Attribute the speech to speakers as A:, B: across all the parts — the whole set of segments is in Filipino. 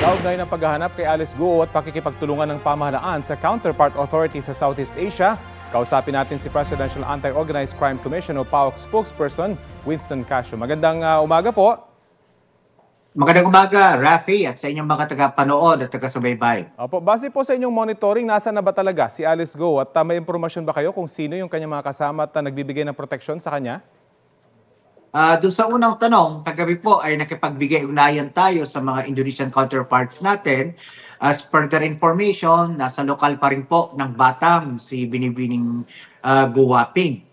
A: Kaugnay ng paghahanap kay Alice Guo at pakikipagtulungan ng pamahalaan sa counterpart authority sa Southeast Asia, kausapin natin si Presidential Anti-Organized Crime Commission o PAOC spokesperson Winston Casio. Magandang uh, umaga po.
B: Magandang umaga, Rafi,
A: at sa inyong mga tagapanood at taga-subaybay. Opo, base po sa inyong monitoring, nasa na ba talaga si Alice Go at uh, may impormasyon ba kayo kung sino yung kanyang mga kasama at uh, nagbibigay ng proteksyon sa kanya?
B: Uh, doon sa unang tanong, kagabi po ay nakipagbigay-ugnayan tayo sa mga Indonesian counterparts natin. As further information, nasa lokal pa rin po ng Batam si Binibining uh, Guwaping.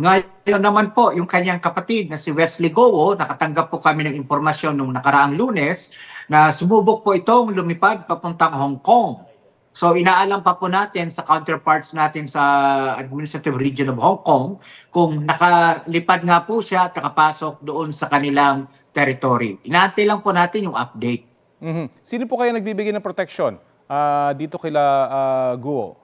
B: Ngayon naman po, yung kanyang kapatid na si Wesley Gowo, nakatanggap po kami ng impormasyon nung nakaraang lunes na sumubok po itong lumipad papuntang Hong Kong So inaalam pa po natin sa counterparts natin sa Administrative Region of Hong Kong kung nakalipad nga po siya at nakapasok doon sa kanilang territory. Inaantay lang po natin yung update. Mm-hmm.
A: Sino po kaya nagbibigay ng protection uh, ah, dito kila uh, Guo?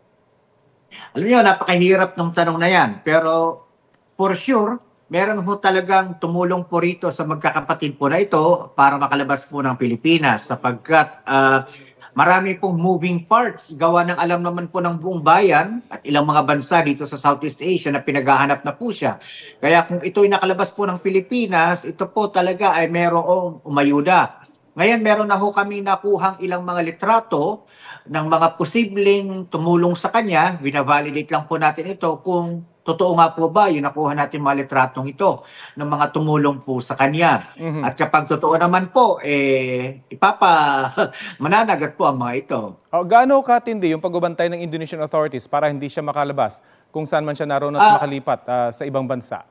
B: Alam niyo, napakahirap ng tanong na yan. Pero for sure, meron ho talagang tumulong po rito sa magkakapatid po na ito para makalabas po ng Pilipinas sapagkat uh, Marami pong moving parts, gawa ng alam naman po ng buong bayan at ilang mga bansa dito sa Southeast Asia na pinaghahanap na po siya. Kaya kung ito ay nakalabas po ng Pilipinas, ito po talaga ay merong umayuda. Ngayon, meron na ho kami nakuhang ilang mga litrato ng mga posibleng tumulong sa kanya, binavalidate lang po natin ito kung totoo nga po ba yung nakuha natin mga litratong ito ng mga tumulong po sa kanya. Mm-hmm. At kapag totoo naman po, eh, ipapa mananagat po ang mga ito. Oh, gaano katindi yung pagbabantay ng Indonesian authorities para
A: hindi siya makalabas kung saan man siya naroon at uh, makalipat uh, sa ibang bansa?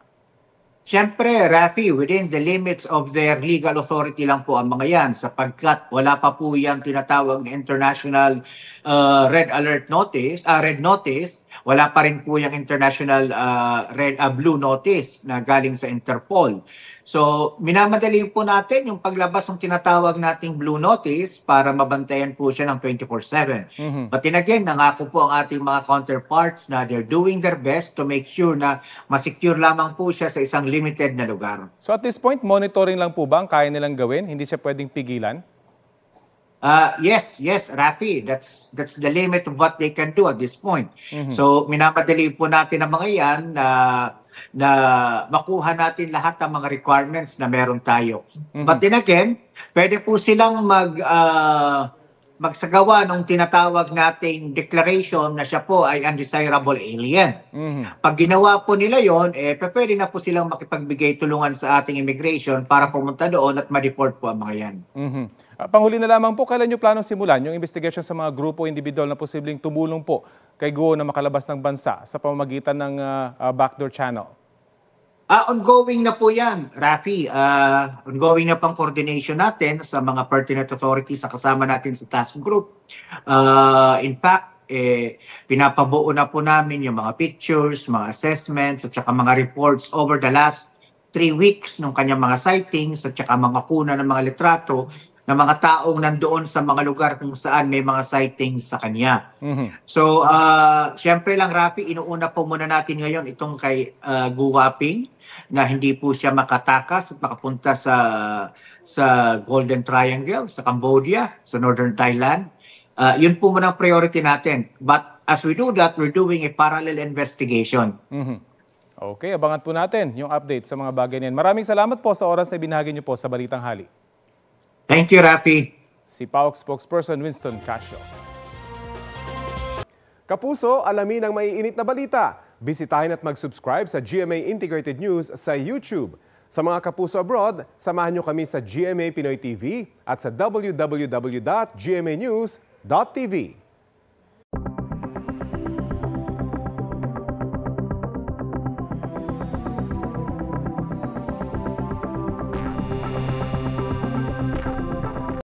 A: Siyempre,
B: Rafi, within the limits of their legal authority lang po ang mga yan sapagkat wala pa po yung tinatawag na international uh, red alert notice, uh, red notice, wala pa rin po yung international uh, red uh, blue notice na galing sa Interpol. So, minamadali po natin yung paglabas ng tinatawag nating blue notice para mabantayan po siya ng 24/7. Mm-hmm. But then again, nangako po ang ating mga counterparts na they're doing their best to make sure na masecure lamang po siya sa isang limited na lugar. So at this point, monitoring lang po
A: ba ang kaya nilang gawin? Hindi siya pwedeng pigilan?
B: Uh, yes, yes, Rafi. That's that's the limit of what they can do at this point. Mm-hmm. So minamadali po natin ang mga yan na na makuha natin lahat ng mga requirements na meron tayo. Mm-hmm. But then again, pwede po silang mag uh, magsagawa ng tinatawag nating declaration na siya po ay undesirable alien. Mm-hmm. Pag ginawa po nila yon, eh, pwede na po silang makipagbigay tulungan sa ating immigration para pumunta doon at ma-deport po ang mga yan. Mm-hmm. panghuli na
A: lamang po, kailan nyo planong simulan yung investigation sa mga grupo individual na posibleng tumulong po kay Guo na makalabas ng bansa sa pamamagitan ng uh, uh, backdoor channel?
B: Uh, ongoing na po yan, Rafi. Uh, ongoing na pang coordination natin sa mga pertinent authorities sa kasama natin sa task group. Uh, in fact, eh, pinapabuo na po namin yung mga pictures, mga assessments, at saka mga reports over the last three weeks ng kanyang mga sightings at saka mga kuna ng mga litrato ng mga taong nandoon sa mga lugar kung saan may mga sightings sa kanya. Mm-hmm. So, uh, syempre lang Rafi, inuuna po muna natin ngayon itong kay uh, ah, Guwaping na hindi po siya makatakas at makapunta sa sa Golden Triangle, sa Cambodia, sa Northern Thailand. Uh, yun po muna ang priority natin. But as we do that, we're doing a parallel investigation. Mm-hmm. Okay, abangan po natin yung update
A: sa mga bagay niyan. Maraming salamat po sa oras na binahagi niyo po sa Balitang Hali.
B: Thank you, Rapi.
A: Si PAOK spokesperson Winston Casio. Kapuso, alamin ang maiinit na balita. Bisitahin at mag-subscribe sa GMA Integrated News sa YouTube. Sa mga kapuso abroad, samahan nyo kami sa GMA Pinoy TV at sa www.gmanews.tv.